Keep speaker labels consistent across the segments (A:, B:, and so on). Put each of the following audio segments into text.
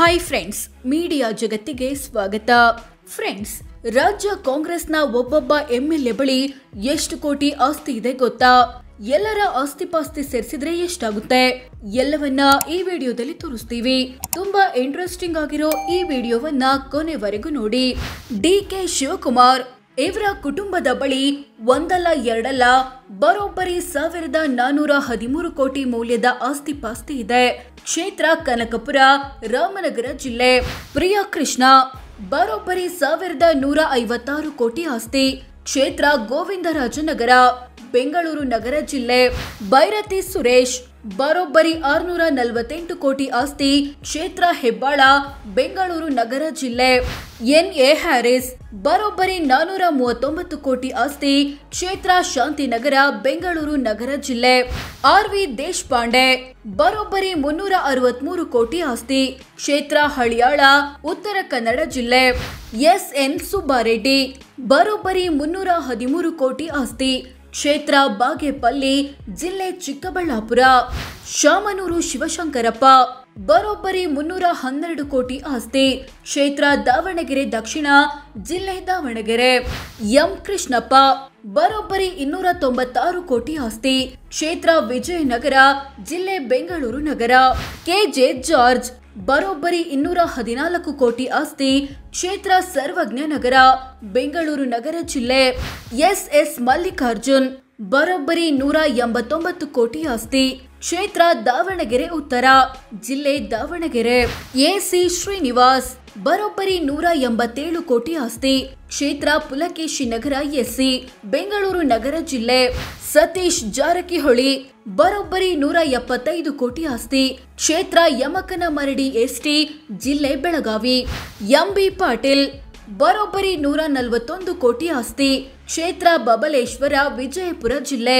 A: hi friends media ಜಗತ್ತಿಗೆ ಸ್ವಾಗತ friends ರಾಜ್ಯ ಕಾಂಗ್ರೆಸ್ನ ಒಬ್ಬೊಬ್ಬ ಎ ಬಳಿ ಎಷ್ಟು ಕೋಟಿ ಆಸ್ತಿ ಇದೆ ಗೊತ್ತಾ ಎಲ್ಲರ ಆಸ್ತಿಪಾಸ್ತಿ ಸೇರಿಸಿದ್ರೆ ಎಷ್ಟಾಗುತ್ತೆ ಎಲ್ಲವನ್ನ ಈ ವಿಡಿಯೋದಲ್ಲಿ ತೋರಿಸ್ತೀವಿ ತುಂಬಾ ಇಂಟ್ರೆಸ್ಟಿಂಗ್ ಆಗಿರೋ ಈ ವಿಡಿಯೋವನ್ನ ಕೊನೆವರೆಗೂ ನೋಡಿ ಡಿ ಕೆ ಶಿವಕುಮಾರ್ ಇವರ ಕುಟುಂಬದ ಬಳಿ ಒಂದಲ್ಲ ಎರಡಲ್ಲ ಬರೋಬ್ಬರಿ ಸಾವಿರದ ನಾನೂರ ಹದಿಮೂರು ಕೋಟಿ ಮೌಲ್ಯದ ಆಸ್ತಿ ಪಾಸ್ತಿ ಇದೆ ಕ್ಷೇತ್ರ ಕನಕಪುರ ರಾಮನಗರ ಜಿಲ್ಲೆ ಪ್ರಿಯ ಕೃಷ್ಣ ಬರೋಬ್ಬರಿ ಸಾವಿರದ ನೂರ ಐವತ್ತಾರು ಕೋಟಿ ಆಸ್ತಿ ಕ್ಷೇತ್ರ ಗೋವಿಂದರಾಜನಗರ ಬೆಂಗಳೂರು ನಗರ ಜಿಲ್ಲೆ ಬೈರತಿ ಸುರೇಶ್ ಬರೋಬ್ಬರಿ ಆರುನೂರ ನಲವತ್ತೆಂಟು ಕೋಟಿ ಆಸ್ತಿ ಕ್ಷೇತ್ರ ಹೆಬ್ಬಾಳ ಬೆಂಗಳೂರು ನಗರ ಜಿಲ್ಲೆ ಎನ್ ಎ ಹ್ಯಾರಿಸ್ ಬರೋಬ್ಬರಿ ನಾನೂರ ಮೂವತ್ತೊಂಬತ್ತು ಕೋಟಿ ಆಸ್ತಿ ಕ್ಷೇತ್ರ ಶಾಂತಿನಗರ ಬೆಂಗಳೂರು ನಗರ ಜಿಲ್ಲೆ ಆರ್ ವಿ ದೇಶಪಾಂಡೆ ಬರೋಬ್ಬರಿ ಮುನ್ನೂರ ಅರವತ್ಮೂರು ಕೋಟಿ ಆಸ್ತಿ ಕ್ಷೇತ್ರ ಹಳಿಯಾಳ ಉತ್ತರ ಕನ್ನಡ ಜಿಲ್ಲೆ ಎಸ್ ಎನ್ ಸುಬ್ಬಾರೆಡ್ಡಿ ಬರೋಬ್ಬರಿ ಮುನ್ನೂರ ಹದಿಮೂರು ಕೋಟಿ ಆಸ್ತಿ ಕ್ಷೇತ್ರ ಬಾಗೇಪಲ್ಲಿ ಜಿಲ್ಲೆ ಚಿಕ್ಕಬಳ್ಳಾಪುರ ಶಾಮನೂರು ಶಿವಶಂಕರಪ್ಪ ಬರೋಬ್ಬರಿ ಮುನ್ನೂರ ಹನ್ನೆರಡು ಕೋಟಿ ಆಸ್ತಿ ಕ್ಷೇತ್ರ ದಾವಣಗೆರೆ ದಕ್ಷಿಣ ಜಿಲ್ಲೆ ದಾವಣಗೆರೆ ಎಂ ಕೃಷ್ಣಪ್ಪ ಬರೋಬ್ಬರಿ ಇನ್ನೂರ ತೊಂಬತ್ತಾರು ಕೋಟಿ ಆಸ್ತಿ ಕ್ಷೇತ್ರ ವಿಜಯನಗರ ಜಿಲ್ಲೆ ಬೆಂಗಳೂರು ನಗರ ಕೆಜೆ ಜಾರ್ಜ್ ಬರೋಬ್ಬರಿ ಇನ್ನೂರ ಹದಿನಾಲ್ಕು ಕೋಟಿ ಆಸ್ತಿ ಕ್ಷೇತ್ರ ಸರ್ವಜ್ಞ ನಗರ ಬೆಂಗಳೂರು ನಗರ ಜಿಲ್ಲೆ ಎಸ್ ಎಸ್ ಮಲ್ಲಿಕಾರ್ಜುನ್ ಬರೋಬ್ಬರಿ ನೂರ ಎಂಬತ್ತೊಂಬತ್ತು ಕೋಟಿ ಆಸ್ತಿ ಕ್ಷೇತ್ರ ದಾವಣಗೆರೆ ಉತ್ತರ ಜಿಲ್ಲೆ ದಾವಣಗೆರೆ ಎಸಿ ಶ್ರೀನಿವಾಸ್ ಬರೋಬ್ಬರಿ ನೂರ ಎಂಬತ್ತೇಳು ಕೋಟಿ ಆಸ್ತಿ ಕ್ಷೇತ್ರ ಪುಲಕೇಶಿ ನಗರ ಎಸ್ಸಿ ಬೆಂಗಳೂರು ನಗರ ಜಿಲ್ಲೆ ಸತೀಶ್ ಜಾರಕಿಹೊಳಿ ಬರೋಬ್ಬರಿ ನೂರ ಎಪ್ಪತ್ತೈದು ಕೋಟಿ ಆಸ್ತಿ ಕ್ಷೇತ್ರ ಯಮಕನ ಮರಡಿ ಎಸ್ಟಿ ಜಿಲ್ಲೆ ಬೆಳಗಾವಿ ಎಂಬಿ ಪಾಟೀಲ್ बराबरी नूर नोटि आस्ति क्षेत्र बबलेश्वर विजयपुर जिले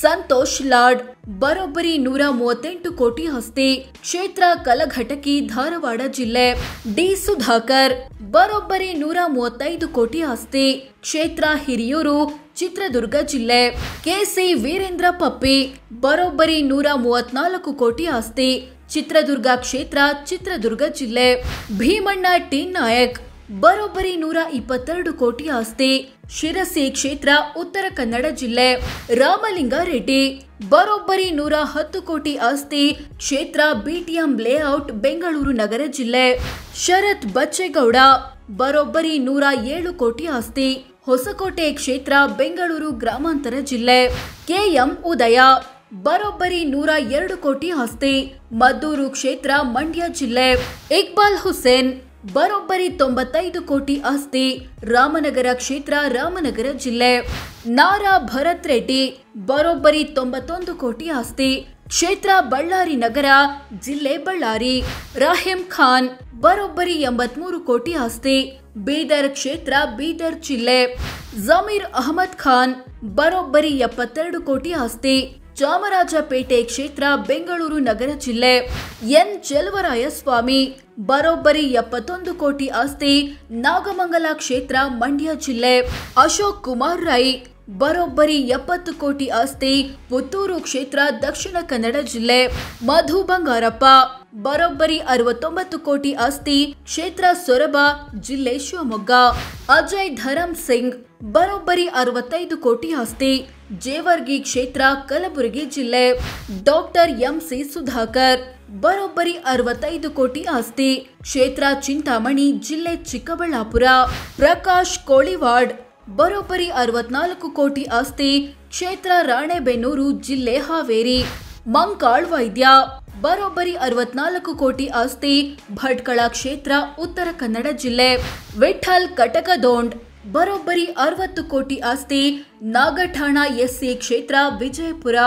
A: सतोष लाड बराबरी नूर मूव कोटि आस्ति क्षेत्र कलघटकी धारवाड़ जिले डी सुधाकर् बरबरी नूर मूव कोटि आस्ति क्षेत्र हिरीयूर चित्रदुर्ग जिले केसी वीरेंद्र पपी बरबरी नूर मूव कोटि आस्ति चित्रदुर्ग क्षेत्र चित्रदुर्ग जिले भीमण्ण टी नायक ಬರೋಬ್ಬರಿ ನೂರ ಇಪ್ಪತ್ತೆರಡು ಕೋಟಿ ಆಸ್ತಿ ಶಿರಸಿ ಕ್ಷೇತ್ರ ಉತ್ತರ ಕನ್ನಡ ಜಿಲ್ಲೆ ರಾಮಲಿಂಗಾರೆಡ್ಡಿ ಬರೋಬ್ಬರಿ ನೂರ ಹತ್ತು ಕೋಟಿ ಆಸ್ತಿ ಕ್ಷೇತ್ರ ಬಿಟಿಎಂ ಲೇಔಟ್ ಬೆಂಗಳೂರು ನಗರ ಜಿಲ್ಲೆ ಶರತ್ ಬಚ್ಚೇಗೌಡ ಬರೋಬ್ಬರಿ ನೂರ ಏಳು ಕೋಟಿ ಆಸ್ತಿ ಹೊಸಕೋಟೆ ಕ್ಷೇತ್ರ ಬೆಂಗಳೂರು ಗ್ರಾಮಾಂತರ ಜಿಲ್ಲೆ ಕೆಎಂ ಉದಯ ಬರೋಬ್ಬರಿ ನೂರ ಎರಡು ಕೋಟಿ ಆಸ್ತಿ ಮದ್ದೂರು ಕ್ಷೇತ್ರ ಮಂಡ್ಯ ಜಿಲ್ಲೆ ಇಕ್ಬಾಲ್ ಹುಸೇನ್ ಬರೋಬ್ಬರಿ ತೊಂಬತ್ತೈದು ಕೋಟಿ ಆಸ್ತಿ ರಾಮನಗರ ಕ್ಷೇತ್ರ ರಾಮನಗರ ಜಿಲ್ಲೆ ನಾರಾ ಭರತ್ ರೆಡ್ಡಿ ಬರೋಬ್ಬರಿ ತೊಂಬತ್ತೊಂದು ಕೋಟಿ ಆಸ್ತಿ ಕ್ಷೇತ್ರ ಬಳ್ಳಾರಿ ನಗರ ಜಿಲ್ಲೆ ಬಳ್ಳಾರಿ ರಾಹಿಂ ಖಾನ್ ಬರೋಬ್ಬರಿ ಎಂಬತ್ಮೂರು ಕೋಟಿ ಆಸ್ತಿ ಬೀದರ್ ಕ್ಷೇತ್ರ ಬೀದರ್ ಜಿಲ್ಲೆ ಜಮೀರ್ ಅಹಮದ್ ಖಾನ್ ಬರೋಬ್ಬರಿ ಎಪ್ಪತ್ತೆರಡು ಕೋಟಿ ಆಸ್ತಿ ಚಾಮರಾಜಪೇಟೆ ಕ್ಷೇತ್ರ ಬೆಂಗಳೂರು ನಗರ ಜಿಲ್ಲೆ ಎನ್ ಜಲವರಾಯ ಸ್ವಾಮಿ बराबरी कोटि आस्ति नगमंगल क्षेत्र मंड्य जिले अशोक कुमार रई बराबरी कोटि आस्ति पुतूर क्षेत्र दक्षिण कन्ड जिले मधु बंगारप बराबरी अरवि आस्ति क्षेत्र सोरब जिले शिवम्ग अजय धरम सिंग बराबरी अरवि आस्ति जेवर्गी क्षेत्र कलबुर्गी जिले डॉक्टर एम सुधाकर ಬರೋಬ್ಬರಿ ಅರವತ್ತೈದು ಕೋಟಿ ಆಸ್ತಿ ಕ್ಷೇತ್ರ ಚಿಂತಾಮಣಿ ಜಿಲ್ಲೆ ಚಿಕ್ಕಬಳ್ಳಾಪುರ ಪ್ರಕಾಶ್ ಕೋಳಿವಾಡ್ ಬರೋಬ್ಬರಿ ಅರವತ್ನಾಲ್ಕು ಕೋಟಿ ಆಸ್ತಿ ಕ್ಷೇತ್ರ ರಾಣೆಬೆನ್ನೂರು ಜಿಲ್ಲೆ ಹಾವೇರಿ ಮಂಕಾಳ್ ವೈದ್ಯ ಬರೋಬ್ಬರಿ ಅರವತ್ನಾಲ್ಕು ಕೋಟಿ ಆಸ್ತಿ ಭಟ್ಕಳ ಕ್ಷೇತ್ರ ಉತ್ತರ ಕನ್ನಡ ಜಿಲ್ಲೆ ವಿಠಲ್ ಕಟಕದೋಂಡ್ ಬರೋಬ್ಬರಿ ಅರವತ್ತು ಕೋಟಿ ಆಸ್ತಿ ನಾಗಠಾಣ ಎಸ್ಸಿ ಕ್ಷೇತ್ರ ವಿಜಯಪುರ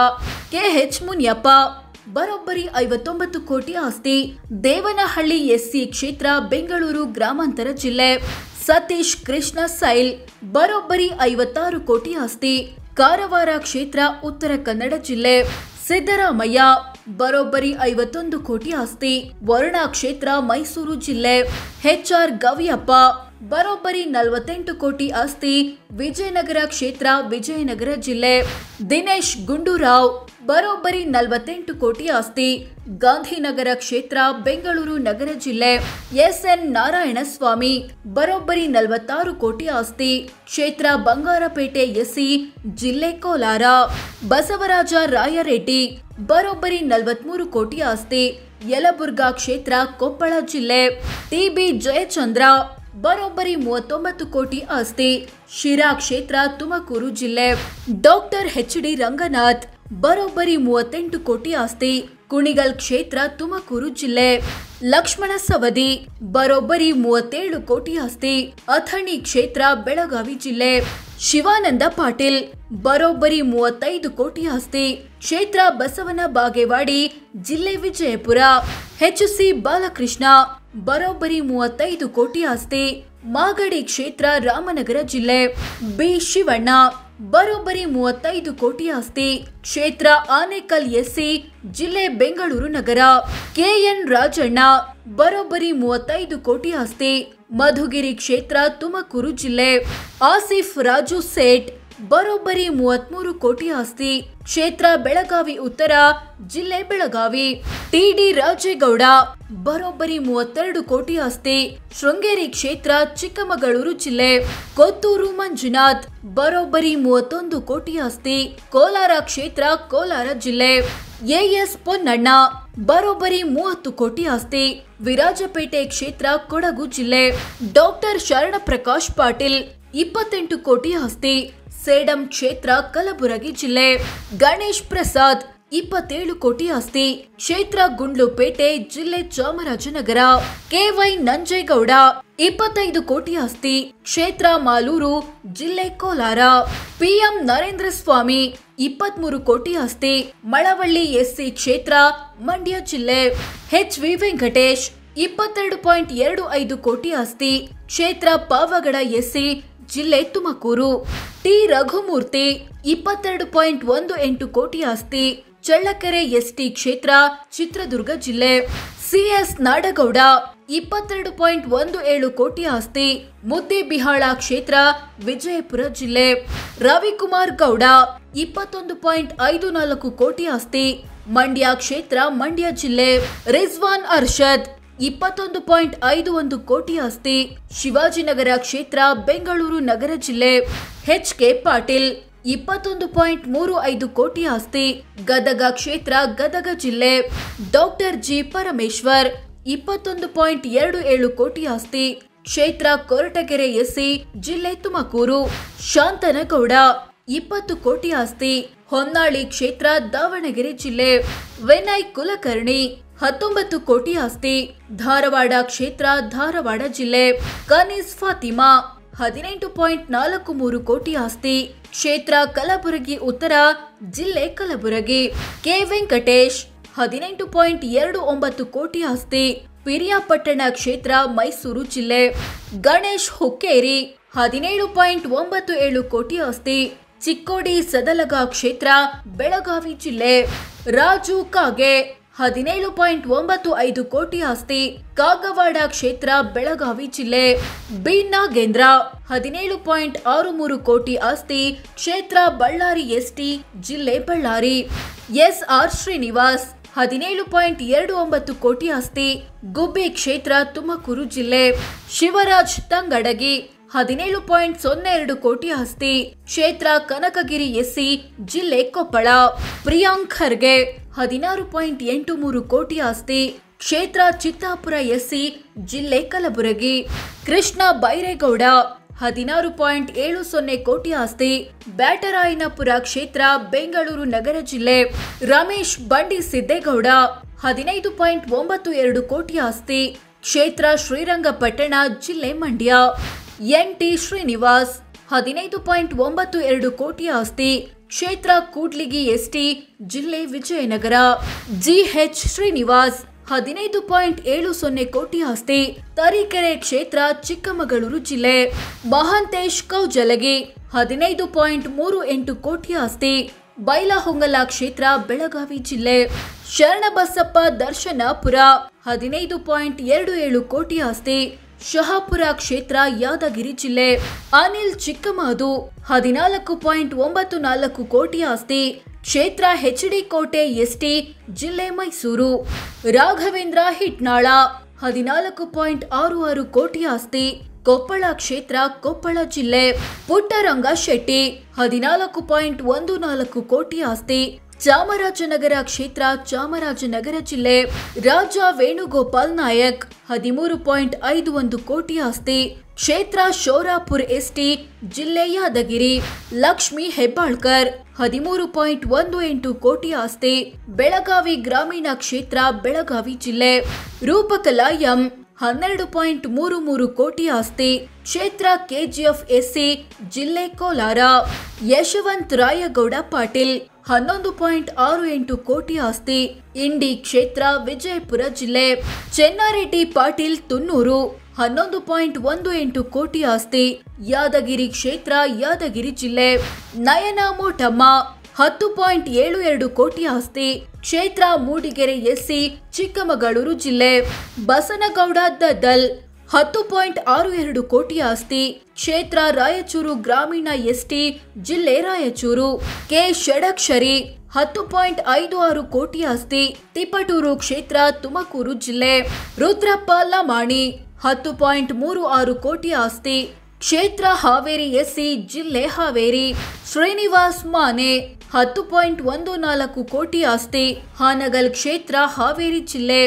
A: ಕೆಎಚ್ ಮುನಿಯಪ್ಪ ಬರೋಬ್ಬರಿ ಐವತ್ತೊಂಬತ್ತು ಕೋಟಿ ಆಸ್ತಿ ದೇವನಹಳ್ಳಿ ಎಸ್ಸಿ ಕ್ಷೇತ್ರ ಬೆಂಗಳೂರು ಗ್ರಾಮಾಂತರ ಜಿಲ್ಲೆ ಸತೀಶ್ ಕೃಷ್ಣ ಸೈಲ್ ಬರೋಬ್ಬರಿ ಐವತ್ತಾರು ಕೋಟಿ ಆಸ್ತಿ ಕಾರವಾರ ಕ್ಷೇತ್ರ ಉತ್ತರ ಕನ್ನಡ ಜಿಲ್ಲೆ ಸಿದ್ದರಾಮಯ್ಯ ಬರೋಬ್ಬರಿ ಐವತ್ತೊಂದು ಕೋಟಿ ಆಸ್ತಿ ವರುಣಾ ಕ್ಷೇತ್ರ ಮೈಸೂರು ಜಿಲ್ಲೆ ಹೆಚ್ ಆರ್ ಗವಿಯಪ್ಪ ಬರೋಬ್ಬರಿ ನಲವತ್ತೆಂಟು ಕೋಟಿ ಆಸ್ತಿ ವಿಜಯನಗರ ಕ್ಷೇತ್ರ ವಿಜಯನಗರ ಜಿಲ್ಲೆ ದಿನೇಶ್ ಗುಂಡೂರಾವ್ ಬರೋಬ್ಬರಿ ನಲವತ್ತೆಂಟು ಕೋಟಿ ಆಸ್ತಿ ಗಾಂಧಿನಗರ ಕ್ಷೇತ್ರ ಬೆಂಗಳೂರು ನಗರ ಜಿಲ್ಲೆ ಎಸ್ ಎನ್ ನಾರಾಯಣಸ್ವಾಮಿ ಬರೋಬ್ಬರಿ ನಲವತ್ತಾರು ಕೋಟಿ ಆಸ್ತಿ ಕ್ಷೇತ್ರ ಬಂಗಾರಪೇಟೆ ಎಸ್ಸಿ ಜಿಲ್ಲೆ ಕೋಲಾರ ಬಸವರಾಜ ರಾಯರೆಡ್ಡಿ ಬರೋಬ್ಬರಿ ನಲವತ್ಮೂರು ಕೋಟಿ ಆಸ್ತಿ ಯಲಬುರ್ಗಾ ಕ್ಷೇತ್ರ ಕೊಪ್ಪಳ ಜಿಲ್ಲೆ ಟಿಬಿ ಜಯಚಂದ್ರ ಬರೋಬ್ಬರಿ ಮೂವತ್ತೊಂಬತ್ತು ಕೋಟಿ ಆಸ್ತಿ ಶಿರಾ ಕ್ಷೇತ್ರ ತುಮಕೂರು ಜಿಲ್ಲೆ ಡಾಕ್ಟರ್ ಹೆಚ್ ಡಿ ರಂಗನಾಥ್ ಬರೋಬ್ಬರಿ ಮೂವತ್ತೆಂಟು ಕೋಟಿ ಆಸ್ತಿ ಕುಣಿಗಲ್ ಕ್ಷೇತ್ರ ತುಮಕೂರು ಜಿಲ್ಲೆ ಲಕ್ಷ್ಮಣ ಸವದಿ ಬರೋಬ್ಬರಿ ಮೂವತ್ತೇಳು ಕೋಟಿ ಆಸ್ತಿ ಅಥಣಿ ಕ್ಷೇತ್ರ ಬೆಳಗಾವಿ ಜಿಲ್ಲೆ ಶಿವಾನಂದ ಪಾಟೀಲ್ ಬರೋಬ್ಬರಿ ಮೂವತ್ತೈದು ಕೋಟಿ ಆಸ್ತಿ ಕ್ಷೇತ್ರ ಬಸವನ ಬಾಗೇವಾಡಿ ಜಿಲ್ಲೆ ವಿಜಯಪುರ ಹೆಚ್ ಸಿ ಬಾಲಕೃಷ್ಣ ಬರೋಬ್ಬರಿ ಮೂವತ್ತೈದು ಕೋಟಿ ಆಸ್ತಿ ಮಾಗಡಿ ಕ್ಷೇತ್ರ ರಾಮನಗರ ಜಿಲ್ಲೆ ಬಿ ಶಿವಣ್ಣ ಬರೋಬ್ಬರಿ ಮೂವತ್ತೈದು ಕೋಟಿ ಆಸ್ತಿ ಕ್ಷೇತ್ರ ಆನೇಕಲ್ ಎಸ್ಸಿ ಜಿಲ್ಲೆ ಬೆಂಗಳೂರು ನಗರ ಕೆಎನ್ ರಾಜಣ್ಣ ಬರೋಬ್ಬರಿ ಮೂವತ್ತೈದು ಕೋಟಿ ಆಸ್ತಿ ಮಧುಗಿರಿ ಕ್ಷೇತ್ರ ತುಮಕೂರು ಜಿಲ್ಲೆ ಆಸಿಫ್ ರಾಜು ಸೇಠ್ ಬರೋಬ್ಬರಿ ಮೂವತ್ಮೂರು ಕೋಟಿ ಆಸ್ತಿ ಕ್ಷೇತ್ರ ಬೆಳಗಾವಿ ಉತ್ತರ ಜಿಲ್ಲೆ ಬೆಳಗಾವಿ ಟಿಡಿ ರಾಜೇಗೌಡ ಬರೋಬ್ಬರಿ ಮೂವತ್ತೆರಡು ಕೋಟಿ ಆಸ್ತಿ ಶೃಂಗೇರಿ ಕ್ಷೇತ್ರ ಚಿಕ್ಕಮಗಳೂರು ಜಿಲ್ಲೆ ಕೊತ್ತೂರು ಮಂಜುನಾಥ್ ಬರೋಬ್ಬರಿ ಮೂವತ್ತೊಂದು ಕೋಟಿ ಆಸ್ತಿ ಕೋಲಾರ ಕ್ಷೇತ್ರ ಕೋಲಾರ ಜಿಲ್ಲೆ ಎಎಸ್ ಪೊನ್ನಣ್ಣ ಬರೋಬ್ಬರಿ ಮೂವತ್ತು ಕೋಟಿ ಆಸ್ತಿ ವಿರಾಜಪೇಟೆ ಕ್ಷೇತ್ರ ಕೊಡಗು ಜಿಲ್ಲೆ ಡಾಕ್ಟರ್ ಶರಣ ಪ್ರಕಾಶ್ ಪಾಟೀಲ್ ಇಪ್ಪತ್ತೆಂಟು ಕೋಟಿ ಆಸ್ತಿ ಸೇಡಂ ಕ್ಷೇತ್ರ ಕಲಬುರಗಿ ಜಿಲ್ಲೆ ಗಣೇಶ್ ಪ್ರಸಾದ್ ಇಪ್ಪತ್ತೇಳು ಕೋಟಿ ಆಸ್ತಿ ಕ್ಷೇತ್ರ ಗುಂಡ್ಲುಪೇಟೆ ಜಿಲ್ಲೆ ಚಾಮರಾಜನಗರ ಕೆವೈ ನಂಜೇಗೌಡ ಇಪ್ಪತ್ತೈದು ಕೋಟಿ ಆಸ್ತಿ ಕ್ಷೇತ್ರ ಮಾಲೂರು ಜಿಲ್ಲೆ ಕೋಲಾರ ಪಿಎಂ ನರೇಂದ್ರ ಸ್ವಾಮಿ ಇಪ್ಪತ್ಮೂರು ಕೋಟಿ ಆಸ್ತಿ ಮಳವಳ್ಳಿ ಎಸ್ಸಿ ಕ್ಷೇತ್ರ ಮಂಡ್ಯ ಜಿಲ್ಲೆ ಎಚ್ ವಿ ವೆಂಕಟೇಶ್ ಇಪ್ಪತ್ತೆರಡು ಪಾಯಿಂಟ್ ಎರಡು ಐದು ಕೋಟಿ ಆಸ್ತಿ ಕ್ಷೇತ್ರ ಪಾವಗಡ ಎಸ್ಸಿ ಜಿಲ್ಲೆ ತುಮಕೂರು ಟಿ ರಘುಮೂರ್ತಿ ಇಪ್ಪತ್ತೆರಡು ಪಾಯಿಂಟ್ ಒಂದು ಎಂಟು ಕೋಟಿ ಆಸ್ತಿ ಚಳ್ಳಕೆರೆ ಎಸ್ಟಿ ಕ್ಷೇತ್ರ ಚಿತ್ರದುರ್ಗ ಜಿಲ್ಲೆ ಸಿಎಸ್ ನಾಡಗೌಡ ಇಪ್ಪತ್ತೆರಡು ಪಾಯಿಂಟ್ ಒಂದು ಏಳು ಕೋಟಿ ಆಸ್ತಿ ಮುದ್ದೇಬಿಹಾಳ ಕ್ಷೇತ್ರ ವಿಜಯಪುರ ಜಿಲ್ಲೆ ರವಿಕುಮಾರ್ ಗೌಡ ಇಪ್ಪತ್ತೊಂದು ಪಾಯಿಂಟ್ ಐದು ನಾಲ್ಕು ಕೋಟಿ ಆಸ್ತಿ ಮಂಡ್ಯ ಕ್ಷೇತ್ರ ಮಂಡ್ಯ ಜಿಲ್ಲೆ ರಿಜ್ವಾನ್ ಅರ್ಷದ್ ಇಪ್ಪತ್ತೊಂದು ಪಾಯಿಂಟ್ ಐದು ಒಂದು ಕೋಟಿ ಆಸ್ತಿ ಶಿವಾಜಿನಗರ ಕ್ಷೇತ್ರ ಬೆಂಗಳೂರು ನಗರ ಜಿಲ್ಲೆ ಎಚ್ ಕೆ ಪಾಟೀಲ್ ಇಪ್ಪತ್ತೊಂದು ಪಾಯಿಂಟ್ ಮೂರು ಐದು ಕೋಟಿ ಆಸ್ತಿ ಗದಗ ಕ್ಷೇತ್ರ ಗದಗ ಜಿಲ್ಲೆ ಡಾಕ್ಟರ್ ಜಿ ಪರಮೇಶ್ವರ್ ಇಪ್ಪತ್ತೊಂದು ಪಾಯಿಂಟ್ ಎರಡು ಏಳು ಕೋಟಿ ಆಸ್ತಿ ಕ್ಷೇತ್ರ ಕೊರಟಗೆರೆ ಎಸ್ಸಿ ಜಿಲ್ಲೆ ತುಮಕೂರು ಶಾಂತನಗೌಡ ಇಪ್ಪತ್ತು ಕೋಟಿ ಆಸ್ತಿ ಹೊನ್ನಾಳಿ ಕ್ಷೇತ್ರ ದಾವಣಗೆರೆ ಜಿಲ್ಲೆ ವೆನಾಯ್ ಕುಲಕರ್ಣಿ ಹತ್ತೊಂಬತ್ತು ಕೋಟಿ ಆಸ್ತಿ ಧಾರವಾಡ ಕ್ಷೇತ್ರ ಧಾರವಾಡ ಜಿಲ್ಲೆ ಕನೀಸ್ ಫಾತಿಮಾ ಹದಿನೆಂಟು ಪಾಯಿಂಟ್ ನಾಲ್ಕು ಮೂರು ಕೋಟಿ ಆಸ್ತಿ ಕ್ಷೇತ್ರ ಕಲಬುರಗಿ ಉತ್ತರ ಜಿಲ್ಲೆ ಕಲಬುರಗಿ ಕೆ ವೆಂಕಟೇಶ್ ಹದಿನೆಂಟು ಪಾಯಿಂಟ್ ಎರಡು ಒಂಬತ್ತು ಕೋಟಿ ಆಸ್ತಿ ಪಿರಿಯಾಪಟ್ಟಣ ಕ್ಷೇತ್ರ ಮೈಸೂರು ಜಿಲ್ಲೆ ಗಣೇಶ್ ಹುಕ್ಕೇರಿ ಹದಿನೇಳು ಪಾಯಿಂಟ್ ಒಂಬತ್ತು ಏಳು ಕೋಟಿ ಆಸ್ತಿ ಚಿಕ್ಕೋಡಿ ಸದಲಗ ಕ್ಷೇತ್ರ ಬೆಳಗಾವಿ ಜಿಲ್ಲೆ ರಾಜು ಕಾಗೆ ಹದಿನೇಳು ಪಾಯಿಂಟ್ ಒಂಬತ್ತು ಐದು ಕೋಟಿ ಆಸ್ತಿ ಕಾಗವಾಡ ಕ್ಷೇತ್ರ ಬೆಳಗಾವಿ ಜಿಲ್ಲೆ ಬಿ ನಾಗೇಂದ್ರ ಹದಿನೇಳು ಪಾಯಿಂಟ್ ಆರು ಮೂರು ಕೋಟಿ ಆಸ್ತಿ ಕ್ಷೇತ್ರ ಬಳ್ಳಾರಿ ಎಸ್ಟಿ ಜಿಲ್ಲೆ ಬಳ್ಳಾರಿ ಎಸ್ ಆರ್ ಶ್ರೀನಿವಾಸ್ ಹದಿನೇಳು ಪಾಯಿಂಟ್ ಎರಡು ಒಂಬತ್ತು ಕೋಟಿ ಆಸ್ತಿ ಗುಬ್ಬಿ ಕ್ಷೇತ್ರ ತುಮಕೂರು ಜಿಲ್ಲೆ ಶಿವರಾಜ್ ತಂಗಡಗಿ ಹದಿನೇಳು ಪಾಯಿಂಟ್ ಸೊನ್ನೆ ಎರಡು ಕೋಟಿ ಆಸ್ತಿ ಕ್ಷೇತ್ರ ಕನಕಗಿರಿ ಎಸ್ಸಿ ಜಿಲ್ಲೆ ಕೊಪ್ಪಳ ಪ್ರಿಯಾಂಕ್ ಖರ್ಗೆ ಹದಿನಾರು ಪಾಯಿಂಟ್ ಎಂಟು ಮೂರು ಕೋಟಿ ಆಸ್ತಿ ಕ್ಷೇತ್ರ ಚಿತ್ತಾಪುರ ಎಸ್ಸಿ ಜಿಲ್ಲೆ ಕಲಬುರಗಿ ಕೃಷ್ಣ ಬೈರೇಗೌಡ ಹದಿನಾರು ಪಾಯಿಂಟ್ ಏಳು ಸೊನ್ನೆ ಕೋಟಿ ಆಸ್ತಿ ಬ್ಯಾಟರಾಯನಪುರ ಕ್ಷೇತ್ರ ಬೆಂಗಳೂರು ನಗರ ಜಿಲ್ಲೆ ರಮೇಶ್ ಬಂಡಿ ಸಿದ್ದೇಗೌಡ ಹದಿನೈದು ಪಾಯಿಂಟ್ ಒಂಬತ್ತು ಎರಡು ಕೋಟಿ ಆಸ್ತಿ ಕ್ಷೇತ್ರ ಶ್ರೀರಂಗಪಟ್ಟಣ ಜಿಲ್ಲೆ ಮಂಡ್ಯ ಎನ್ ಟಿ ಶ್ರೀನಿವಾಸ್ ಹದಿನೈದು ಪಾಯಿಂಟ್ ಒಂಬತ್ತು ಎರಡು ಕೋಟಿ ಆಸ್ತಿ ಕ್ಷೇತ್ರ ಕೂಡ್ಲಿಗಿ ಎಸ್ಟಿ ಜಿಲ್ಲೆ ವಿಜಯನಗರ ಜಿಎಚ್ ಶ್ರೀನಿವಾಸ್ ಹದಿನೈದು ಪಾಯಿಂಟ್ ಏಳು ಸೊನ್ನೆ ಕೋಟಿ ಆಸ್ತಿ ತರೀಕೆರೆ ಕ್ಷೇತ್ರ ಚಿಕ್ಕಮಗಳೂರು ಜಿಲ್ಲೆ ಮಹಾಂತೇಶ್ ಕೌಜಲಗಿ ಹದಿನೈದು ಪಾಯಿಂಟ್ ಮೂರು ಎಂಟು ಕೋಟಿ ಆಸ್ತಿ ಬೈಲಹೊಂಗಲ ಕ್ಷೇತ್ರ ಬೆಳಗಾವಿ ಜಿಲ್ಲೆ ಶರಣಬಸಪ್ಪ ದರ್ಶನಪುರ ಹದಿನೈದು ಪಾಯಿಂಟ್ ಎರಡು ಏಳು ಕೋಟಿ ಆಸ್ತಿ ಶಹಾಪುರ ಕ್ಷೇತ್ರ ಯಾದಗಿರಿ ಜಿಲ್ಲೆ ಅನಿಲ್ ಚಿಕ್ಕಮದು ಹದಿನಾಲ್ಕು ಪಾಯಿಂಟ್ ಒಂಬತ್ತು ನಾಲ್ಕು ಕೋಟಿ ಆಸ್ತಿ ಕ್ಷೇತ್ರ ಎಚ್ ಡಿ ಕೋಟೆ ಎಸ್ಟಿ ಜಿಲ್ಲೆ ಮೈಸೂರು ರಾಘವೇಂದ್ರ ಹಿಟ್ನಾಳ ಹದಿನಾಲ್ಕು ಪಾಯಿಂಟ್ ಆರು ಆರು ಕೋಟಿ ಆಸ್ತಿ ಕೊಪ್ಪಳ ಕ್ಷೇತ್ರ ಕೊಪ್ಪಳ ಜಿಲ್ಲೆ ಪುಟ್ಟರಂಗ ಶೆಟ್ಟಿ ಹದಿನಾಲ್ಕು ಪಾಯಿಂಟ್ ಒಂದು ನಾಲ್ಕು ಕೋಟಿ ಆಸ್ತಿ ಚಾಮರಾಜನಗರ ಕ್ಷೇತ್ರ ಚಾಮರಾಜನಗರ ಜಿಲ್ಲೆ ರಾಜ ವೇಣುಗೋಪಾಲ್ ನಾಯಕ್ ಹದಿಮೂರು ಪಾಯಿಂಟ್ ಐದು ಒಂದು ಕೋಟಿ ಆಸ್ತಿ ಕ್ಷೇತ್ರ ಶೋರಾಪುರ್ ಎಸ್ಟಿ ಜಿಲ್ಲೆ ಯಾದಗಿರಿ ಲಕ್ಷ್ಮಿ ಹೆಬ್ಬಾಳ್ಕರ್ ಹದಿಮೂರು ಪಾಯಿಂಟ್ ಒಂದು ಎಂಟು ಕೋಟಿ ಆಸ್ತಿ ಬೆಳಗಾವಿ ಗ್ರಾಮೀಣ ಕ್ಷೇತ್ರ ಬೆಳಗಾವಿ ಜಿಲ್ಲೆ ರೂಪಕಲಾ ಎಂ ಹನ್ನೆರಡು ಪಾಯಿಂಟ್ ಮೂರು ಮೂರು ಕೋಟಿ ಆಸ್ತಿ ಕ್ಷೇತ್ರ ಕೆಜಿಎಫ್ ಎಸ್ಸಿ ಜಿಲ್ಲೆ ಕೋಲಾರ ಯಶವಂತ್ ರಾಯಗೌಡ ಪಾಟೀಲ್ ಹನ್ನೊಂದು ಪಾಯಿಂಟ್ ಆರು ಎಂಟು ಕೋಟಿ ಆಸ್ತಿ ಇಂಡಿ ಕ್ಷೇತ್ರ ವಿಜಯಪುರ ಜಿಲ್ಲೆ ಚೆನ್ನಾರೆಡ್ಡಿ ಪಾಟೀಲ್ ತುನ್ನೂರು ಹನ್ನೊಂದು ಪಾಯಿಂಟ್ ಒಂದು ಎಂಟು ಕೋಟಿ ಆಸ್ತಿ ಯಾದಗಿರಿ ಕ್ಷೇತ್ರ ಯಾದಗಿರಿ ಜಿಲ್ಲೆ ನಯನ ಮೋಟಮ್ಮ ಹತ್ತು ಪಾಯಿಂಟ್ ಏಳು ಎರಡು ಕೋಟಿ ಆಸ್ತಿ ಕ್ಷೇತ್ರ ಮೂಡಿಗೆರೆ ಎಸ್ಸಿ ಚಿಕ್ಕಮಗಳೂರು ಜಿಲ್ಲೆ ಬಸನಗೌಡ ದದ್ದಲ್ ಹತ್ತು ಪಾಯಿಂಟ್ ಆರು ಎರಡು ಕೋಟಿ ಆಸ್ತಿ ಕ್ಷೇತ್ರ ರಾಯಚೂರು ಗ್ರಾಮೀಣ ಎಸ್ಟಿ ಜಿಲ್ಲೆ ರಾಯಚೂರು ಕೆ ಷಡಕ್ಷರಿ ಹತ್ತು ಪಾಯಿಂಟ್ ಐದು ಆರು ಕೋಟಿ ಆಸ್ತಿ ತಿಪಟೂರು ಕ್ಷೇತ್ರ ತುಮಕೂರು ಜಿಲ್ಲೆ ರುದ್ರಪ್ಪ ಲಮಾಣಿ ಹತ್ತು ಪಾಯಿಂಟ್ ಮೂರು ಆರು ಕೋಟಿ ಆಸ್ತಿ ಕ್ಷೇತ್ರ ಹಾವೇರಿ ಎಸ್ಸಿ ಜಿಲ್ಲೆ ಹಾವೇರಿ ಶ್ರೀನಿವಾಸ್ ಮಾನೆ ಹತ್ತು ಪಾಯಿಂಟ್ ಒಂದು ನಾಲ್ಕು ಕೋಟಿ ಆಸ್ತಿ ಹಾನಗಲ್ ಕ್ಷೇತ್ರ ಹಾವೇರಿ ಜಿಲ್ಲೆ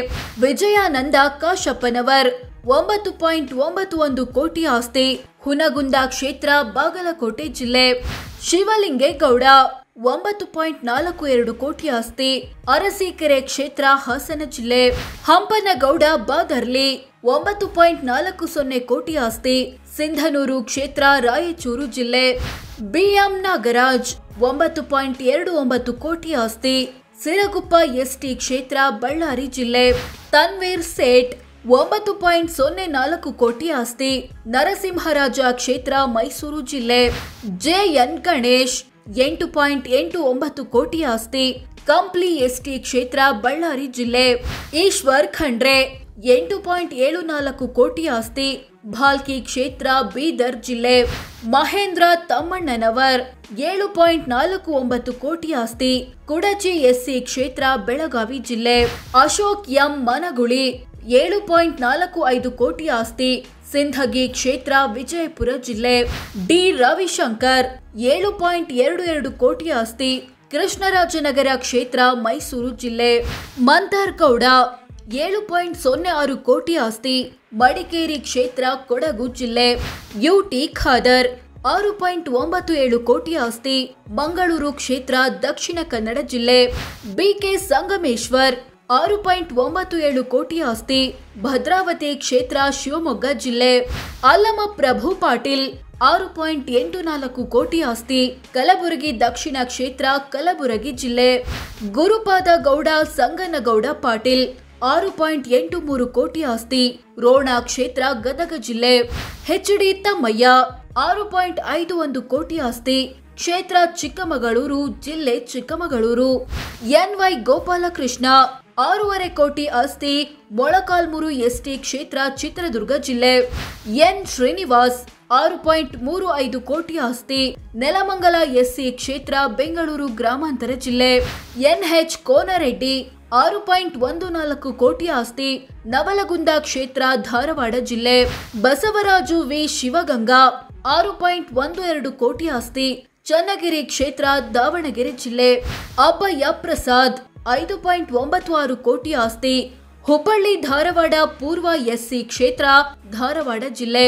A: ವಿಜಯಾನಂದ ಕಾಶಪ್ಪನವರ್ ಒಂಬತ್ತು ಪಾಯಿಂಟ್ ಒಂಬತ್ತು ಒಂದು ಕೋಟಿ ಆಸ್ತಿ ಹುನಗುಂದ ಕ್ಷೇತ್ರ ಬಾಗಲಕೋಟೆ ಜಿಲ್ಲೆ ಶಿವಲಿಂಗೇಗೌಡ ಒಂಬತ್ತು ಪಾಯಿಂಟ್ ನಾಲ್ಕು ಎರಡು ಕೋಟಿ ಆಸ್ತಿ ಅರಸೀಕೆರೆ ಕ್ಷೇತ್ರ ಹಾಸನ ಜಿಲ್ಲೆ ಹಂಪನಗೌಡ ಬಾದರ್ಲಿ ಒಂಬತ್ತು ಪಾಯಿಂಟ್ ನಾಲ್ಕು ಸೊನ್ನೆ ಕೋಟಿ ಆಸ್ತಿ ಸಿಂಧನೂರು ಕ್ಷೇತ್ರ ರಾಯಚೂರು ಜಿಲ್ಲೆ ಬಿಎಂ ನಾಗರಾಜ್ ಒಂಬತ್ತು ಪಾಯಿಂಟ್ ಎರಡು ಒಂಬತ್ತು ಕೋಟಿ ಆಸ್ತಿ ಸಿರಗುಪ್ಪ ಎಸ್ಟಿ ಕ್ಷೇತ್ರ ಬಳ್ಳಾರಿ ಜಿಲ್ಲೆ ತನ್ವೀರ್ ಸೇಠ್ ಒಂಬತ್ತು ಪಾಯಿಂಟ್ ಸೊನ್ನೆ ನಾಲ್ಕು ಕೋಟಿ ಆಸ್ತಿ ನರಸಿಂಹರಾಜ ಕ್ಷೇತ್ರ ಮೈಸೂರು ಜಿಲ್ಲೆ ಜೆ ಎನ್ ಗಣೇಶ್ ಎಂಟು ಪಾಯಿಂಟ್ ಎಂಟು ಒಂಬತ್ತು ಕೋಟಿ ಆಸ್ತಿ ಕಂಪ್ಲಿ ಎಸ್ಟಿ ಕ್ಷೇತ್ರ ಬಳ್ಳಾರಿ ಜಿಲ್ಲೆ ಈಶ್ವರ್ ಖಂಡ್ರೆ ಎಂಟು ಪಾಯಿಂಟ್ ಏಳು ನಾಲ್ಕು ಕೋಟಿ ಆಸ್ತಿ ಭಾಲ್ಕಿ ಕ್ಷೇತ್ರ ಬೀದರ್ ಜಿಲ್ಲೆ ಮಹೇಂದ್ರ ತಮ್ಮಣ್ಣನವರ್ ಏಳು ಪಾಯಿಂಟ್ ನಾಲ್ಕು ಒಂಬತ್ತು ಕೋಟಿ ಆಸ್ತಿ ಕುಡಚಿ ಎಸ್ಸಿ ಕ್ಷೇತ್ರ ಬೆಳಗಾವಿ ಜಿಲ್ಲೆ ಅಶೋಕ್ ಎಂ ಮನಗುಳಿ ಏಳು ಪಾಯಿಂಟ್ ನಾಲ್ಕು ಐದು ಕೋಟಿ ಆಸ್ತಿ ಸಿಂಧಗಿ ಕ್ಷೇತ್ರ ವಿಜಯಪುರ ಜಿಲ್ಲೆ ಡಿ ರವಿಶಂಕರ್ ಏಳು ಪಾಯಿಂಟ್ ಎರಡು ಎರಡು ಕೋಟಿ ಆಸ್ತಿ ಕೃಷ್ಣರಾಜನಗರ ಕ್ಷೇತ್ರ ಮೈಸೂರು ಜಿಲ್ಲೆ ಮಂಥರ್ ಗೌಡ ಏಳು ಪಾಯಿಂಟ್ ಸೊನ್ನೆ ಆರು ಕೋಟಿ ಆಸ್ತಿ ಮಡಿಕೇರಿ ಕ್ಷೇತ್ರ ಕೊಡಗು ಜಿಲ್ಲೆ ಯು ಟಿ ಖಾದರ್ ಆರು ಪಾಯಿಂಟ್ ಒಂಬತ್ತು ಏಳು ಕೋಟಿ ಆಸ್ತಿ ಮಂಗಳೂರು ಕ್ಷೇತ್ರ ದಕ್ಷಿಣ ಕನ್ನಡ ಜಿಲ್ಲೆ ಬಿಕೆ ಸಂಗಮೇಶ್ವರ್ ಆರು ಪಾಯಿಂಟ್ ಒಂಬತ್ತು ಏಳು ಕೋಟಿ ಆಸ್ತಿ ಭದ್ರಾವತಿ ಕ್ಷೇತ್ರ ಶಿವಮೊಗ್ಗ ಜಿಲ್ಲೆ ಅಲ್ಲಮ ಪ್ರಭು ಪಾಟೀಲ್ ಆರು ಪಾಯಿಂಟ್ ಎಂಟು ನಾಲ್ಕು ಕೋಟಿ ಆಸ್ತಿ ಕಲಬುರಗಿ ದಕ್ಷಿಣ ಕ್ಷೇತ್ರ ಕಲಬುರಗಿ ಜಿಲ್ಲೆ ಗುರುಪಾದ ಗೌಡ ಸಂಗನಗೌಡ ಪಾಟೀಲ್ ಆರು ಪಾಯಿಂಟ್ ಎಂಟು ಮೂರು ಕೋಟಿ ಆಸ್ತಿ ರೋಣ ಕ್ಷೇತ್ರ ಗದಗ ಜಿಲ್ಲೆ ಹೆಚ್ ಡಿ ತಮ್ಮಯ್ಯ ಆರು ಪಾಯಿಂಟ್ ಐದು ಒಂದು ಕೋಟಿ ಆಸ್ತಿ ಕ್ಷೇತ್ರ ಚಿಕ್ಕಮಗಳೂರು ಜಿಲ್ಲೆ ಚಿಕ್ಕಮಗಳೂರು ಎನ್ ವೈ ಗೋಪಾಲಕೃಷ್ಣ ಆರೂವರೆ ಕೋಟಿ ಆಸ್ತಿ ಮೊಳಕಾಲ್ಮುರು ಎಸ್ಟಿ ಕ್ಷೇತ್ರ ಚಿತ್ರದುರ್ಗ ಜಿಲ್ಲೆ ಎನ್ ಶ್ರೀನಿವಾಸ್ ಆರು ಪಾಯಿಂಟ್ ಮೂರು ಐದು ಕೋಟಿ ಆಸ್ತಿ ನೆಲಮಂಗಲ ಎಸ್ಸಿ ಕ್ಷೇತ್ರ ಬೆಂಗಳೂರು ಗ್ರಾಮಾಂತರ ಜಿಲ್ಲೆ ಎನ್ಎಚ್ ಕೋನರೆಡ್ಡಿ ಆರು ಪಾಯಿಂಟ್ ಒಂದು ನಾಲ್ಕು ಕೋಟಿ ಆಸ್ತಿ ನವಲಗುಂದ ಕ್ಷೇತ್ರ ಧಾರವಾಡ ಜಿಲ್ಲೆ ಬಸವರಾಜು ವಿ ಶಿವಗಂಗಾ ಆರು ಪಾಯಿಂಟ್ ಒಂದು ಎರಡು ಕೋಟಿ ಆಸ್ತಿ ಚನ್ನಗಿರಿ ಕ್ಷೇತ್ರ ದಾವಣಗೆರೆ ಜಿಲ್ಲೆ ಅಪ್ಪಯ್ಯ ಪ್ರಸಾದ್ ಐದು ಪಾಯಿಂಟ್ ಕೋಟಿ ಆಸ್ತಿ ಹುಬ್ಬಳ್ಳಿ ಧಾರವಾಡ ಪೂರ್ವ ಎಸ್ಸಿ ಕ್ಷೇತ್ರ ಧಾರವಾಡ ಜಿಲ್ಲೆ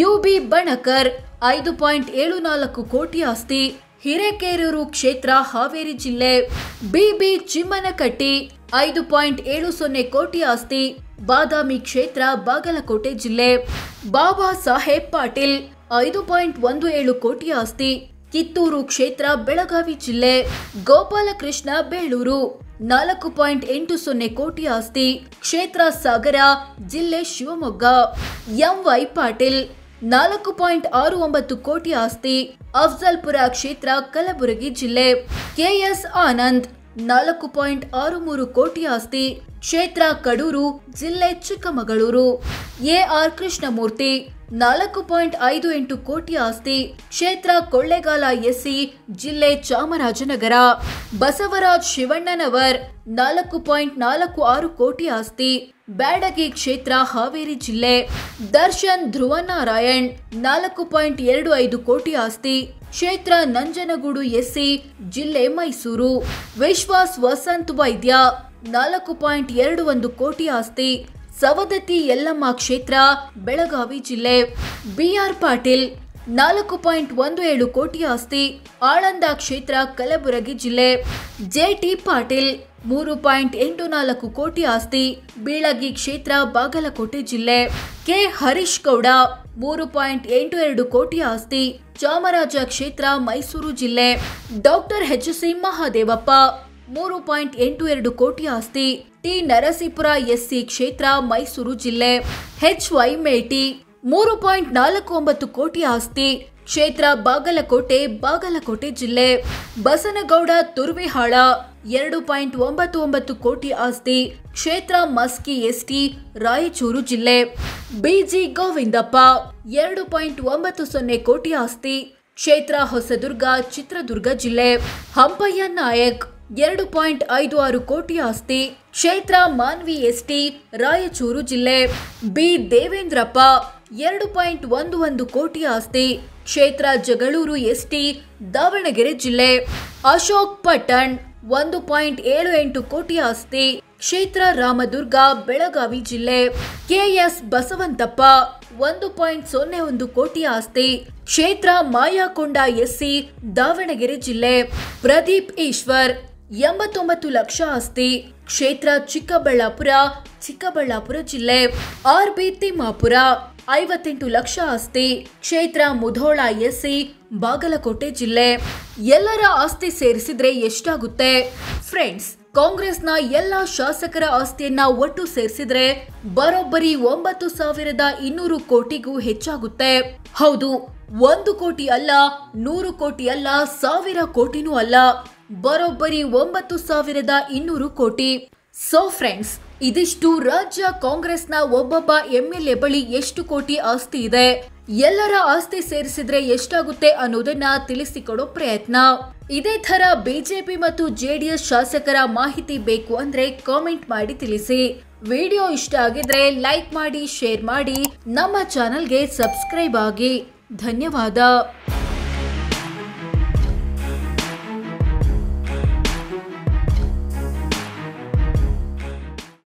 A: ಯುಬಿ ಬಣಕರ್ ಐದು ಪಾಯಿಂಟ್ ಏಳು ನಾಲ್ಕು ಕೋಟಿ ಆಸ್ತಿ ಹಿರೇಕೇರೂರು ಕ್ಷೇತ್ರ ಹಾವೇರಿ ಜಿಲ್ಲೆ ಬಿಬಿ ಚಿಮ್ಮನಕಟ್ಟಿ ಐದು ಪಾಯಿಂಟ್ ಏಳು ಸೊನ್ನೆ ಕೋಟಿ ಆಸ್ತಿ ಬಾದಾಮಿ ಕ್ಷೇತ್ರ ಬಾಗಲಕೋಟೆ ಜಿಲ್ಲೆ ಬಾಬಾ ಸಾಹೇಬ್ ಪಾಟೀಲ್ ಐದು ಪಾಯಿಂಟ್ ಒಂದು ಏಳು ಕೋಟಿ ಆಸ್ತಿ ಕಿತ್ತೂರು ಕ್ಷೇತ್ರ ಬೆಳಗಾವಿ ಜಿಲ್ಲೆ ಗೋಪಾಲಕೃಷ್ಣ ಬೇಳೂರು ನಾಲ್ಕು ಪಾಯಿಂಟ್ ಎಂಟು ಸೊನ್ನೆ ಕೋಟಿ ಆಸ್ತಿ ಕ್ಷೇತ್ರ ಸಾಗರ ಜಿಲ್ಲೆ ಶಿವಮೊಗ್ಗ ಎಂವೈ ಪಾಟೀಲ್ ನಾಲ್ಕು ಪಾಯಿಂಟ್ ಆರು ಒಂಬತ್ತು ಕೋಟಿ ಆಸ್ತಿ ಅಫ್ಜಲ್ಪುರ ಕ್ಷೇತ್ರ ಕಲಬುರಗಿ ಜಿಲ್ಲೆ ಕೆಎಸ್ ಆನಂದ್ ನಾಲ್ಕು ಪಾಯಿಂಟ್ ಆರು ಮೂರು ಕೋಟಿ ಆಸ್ತಿ ಕ್ಷೇತ್ರ ಕಡೂರು ಜಿಲ್ಲೆ ಚಿಕ್ಕಮಗಳೂರು ಎಆರ್ ಕೃಷ್ಣಮೂರ್ತಿ ನಾಲ್ಕು ಪಾಯಿಂಟ್ ಐದು ಎಂಟು ಕೋಟಿ ಆಸ್ತಿ ಕ್ಷೇತ್ರ ಕೊಳ್ಳೆಗಾಲ ಎಸ್ಸಿ ಜಿಲ್ಲೆ ಚಾಮರಾಜನಗರ ಬಸವರಾಜ್ ಶಿವಣ್ಣನವರ್ ನಾಲ್ಕು ಪಾಯಿಂಟ್ ನಾಲ್ಕು ಆರು ಕೋಟಿ ಆಸ್ತಿ ಬ್ಯಾಡಗಿ ಕ್ಷೇತ್ರ ಹಾವೇರಿ ಜಿಲ್ಲೆ ದರ್ಶನ್ ಧ್ರುವನಾರಾಯಣ್ ನಾಲ್ಕು ಪಾಯಿಂಟ್ ಎರಡು ಐದು ಕೋಟಿ ಆಸ್ತಿ ಕ್ಷೇತ್ರ ನಂಜನಗೂಡು ಎಸ್ಸಿ ಜಿಲ್ಲೆ ಮೈಸೂರು ವಿಶ್ವಾಸ್ ವಸಂತ್ ವೈದ್ಯ ನಾಲ್ಕು ಪಾಯಿಂಟ್ ಎರಡು ಒಂದು ಕೋಟಿ ಆಸ್ತಿ ಸವದತ್ತಿ ಯಲ್ಲಮ್ಮ ಕ್ಷೇತ್ರ ಬೆಳಗಾವಿ ಜಿಲ್ಲೆ ಬಿಆರ್ ಪಾಟೀಲ್ ನಾಲ್ಕು ಪಾಯಿಂಟ್ ಒಂದು ಏಳು ಕೋಟಿ ಆಸ್ತಿ ಆಳಂದ ಕ್ಷೇತ್ರ ಕಲಬುರಗಿ ಜಿಲ್ಲೆ ಜೆ ಟಿ ಪಾಟೀಲ್ ಮೂರು ಪಾಯಿಂಟ್ ಎಂಟು ನಾಲ್ಕು ಕೋಟಿ ಆಸ್ತಿ ಬೀಳಗಿ ಕ್ಷೇತ್ರ ಬಾಗಲಕೋಟೆ ಜಿಲ್ಲೆ ಕೆ ಹರೀಶ್ ಗೌಡ ಮೂರು ಪಾಯಿಂಟ್ ಎಂಟು ಎರಡು ಕೋಟಿ ಆಸ್ತಿ ಚಾಮರಾಜ ಕ್ಷೇತ್ರ ಮೈಸೂರು ಜಿಲ್ಲೆ ಡಾಕ್ಟರ್ ಎಚ್ ಸಿ ಮಹಾದೇವಪ್ಪ ಮೂರು ಪಾಯಿಂಟ್ ಎಂಟು ಎರಡು ಕೋಟಿ ಆಸ್ತಿ ಟಿ ನರಸೀಪುರ ಎಸ್ಸಿ ಕ್ಷೇತ್ರ ಮೈಸೂರು ಜಿಲ್ಲೆ ಎಚ್ ವೈ ಮೇಟಿ ಮೂರು ಪಾಯಿಂಟ್ ನಾಲ್ಕು ಒಂಬತ್ತು ಕೋಟಿ ಆಸ್ತಿ ಕ್ಷೇತ್ರ ಬಾಗಲಕೋಟೆ ಬಾಗಲಕೋಟೆ ಜಿಲ್ಲೆ ಬಸನಗೌಡ ತುರ್ವಿಹಾಳ ಎರಡು ಪಾಯಿಂಟ್ ಒಂಬತ್ತು ಒಂಬತ್ತು ಕೋಟಿ ಆಸ್ತಿ ಕ್ಷೇತ್ರ ಮಸ್ಕಿ ಎಸ್ಟಿ ರಾಯಚೂರು ಜಿಲ್ಲೆ ಬಿಜಿ ಗೋವಿಂದಪ್ಪ ಎರಡು ಪಾಯಿಂಟ್ ಒಂಬತ್ತು ಸೊನ್ನೆ ಕೋಟಿ ಆಸ್ತಿ ಕ್ಷೇತ್ರ ಹೊಸದುರ್ಗ ಚಿತ್ರದುರ್ಗ ಜಿಲ್ಲೆ ಹಂಪಯ್ಯ ನಾಯಕ್ ಎರಡು ಪಾಯಿಂಟ್ ಐದು ಆರು ಕೋಟಿ ಆಸ್ತಿ ಕ್ಷೇತ್ರ ಮಾನ್ವಿ ಎಸ್ಟಿ ರಾಯಚೂರು ಜಿಲ್ಲೆ ಬಿ ದೇವೇಂದ್ರಪ್ಪ ಎರಡು ಪಾಯಿಂಟ್ ಒಂದು ಒಂದು ಕೋಟಿ ಆಸ್ತಿ ಕ್ಷೇತ್ರ ಜಗಳೂರು ಎಸ್ಟಿ ದಾವಣಗೆರೆ ಜಿಲ್ಲೆ ಅಶೋಕ್ ಪಟ್ಟಣ್ ಒಂದು ಪಾಯಿಂಟ್ ಏಳು ಎಂಟು ಕೋಟಿ ಆಸ್ತಿ ಕ್ಷೇತ್ರ ರಾಮದುರ್ಗ ಬೆಳಗಾವಿ ಜಿಲ್ಲೆ ಕೆ ಎಸ್ ಬಸವಂತಪ್ಪ ಒಂದು ಪಾಯಿಂಟ್ ಸೊನ್ನೆ ಒಂದು ಕೋಟಿ ಆಸ್ತಿ ಕ್ಷೇತ್ರ ಮಾಯಾಕೊಂಡ ಎಸ್ಸಿ ದಾವಣಗೆರೆ ಜಿಲ್ಲೆ ಪ್ರದೀಪ್ ಈಶ್ವರ್ ಎಂಬತ್ತೊಂಬತ್ತು ಲಕ್ಷ ಆಸ್ತಿ ಕ್ಷೇತ್ರ ಚಿಕ್ಕಬಳ್ಳಾಪುರ ಚಿಕ್ಕಬಳ್ಳಾಪುರ ಜಿಲ್ಲೆ ಆರ್ ಬಿ ತಿಮ್ಮಾಪುರ ಐವತ್ತೆಂಟು ಲಕ್ಷ ಆಸ್ತಿ ಕ್ಷೇತ್ರ ಮುಧೋಳ ಎಸ್ಸಿ ಬಾಗಲಕೋಟೆ ಜಿಲ್ಲೆ ಎಲ್ಲರ ಆಸ್ತಿ ಸೇರಿಸಿದ್ರೆ ಎಷ್ಟಾಗುತ್ತೆ ಫ್ರೆಂಡ್ಸ್ ಕಾಂಗ್ರೆಸ್ನ ಎಲ್ಲಾ ಶಾಸಕರ ಆಸ್ತಿಯನ್ನ ಒಟ್ಟು ಸೇರಿಸಿದ್ರೆ ಬರೋಬ್ಬರಿ ಒಂಬತ್ತು ಸಾವಿರದ ಇನ್ನೂರು ಕೋಟಿಗೂ ಹೆಚ್ಚಾಗುತ್ತೆ ಹೌದು ಒಂದು ಕೋಟಿ ಅಲ್ಲ ನೂರು ಕೋಟಿ ಅಲ್ಲ ಸಾವಿರ ಕೋಟಿನೂ ಅಲ್ಲ ಬರೋಬ್ಬರಿ ಒಂಬತ್ತು ಸಾವಿರದ ಇನ್ನೂರು ಕೋಟಿ ಸೊ ಫ್ರೆಂಡ್ಸ್ ಇದಿಷ್ಟು ರಾಜ್ಯ ಕಾಂಗ್ರೆಸ್ನ ಒಬ್ಬೊಬ್ಬ ಎ ಬಳಿ ಎಷ್ಟು ಕೋಟಿ ಆಸ್ತಿ ಇದೆ ಎಲ್ಲರ ಆಸ್ತಿ ಸೇರಿಸಿದ್ರೆ ಎಷ್ಟಾಗುತ್ತೆ ಅನ್ನೋದನ್ನ ತಿಳಿಸಿಕೊಡೋ ಪ್ರಯತ್ನ ಇದೇ ತರ ಬಿಜೆಪಿ ಮತ್ತು ಜೆಡಿಎಸ್ ಶಾಸಕರ ಮಾಹಿತಿ ಬೇಕು ಅಂದ್ರೆ ಕಾಮೆಂಟ್ ಮಾಡಿ ತಿಳಿಸಿ ವಿಡಿಯೋ ಇಷ್ಟ ಆಗಿದ್ರೆ ಲೈಕ್ ಮಾಡಿ ಶೇರ್ ಮಾಡಿ ನಮ್ಮ ಚಾನಲ್ಗೆ ಸಬ್ಸ್ಕ್ರೈಬ್ ಆಗಿ ಧನ್ಯವಾದ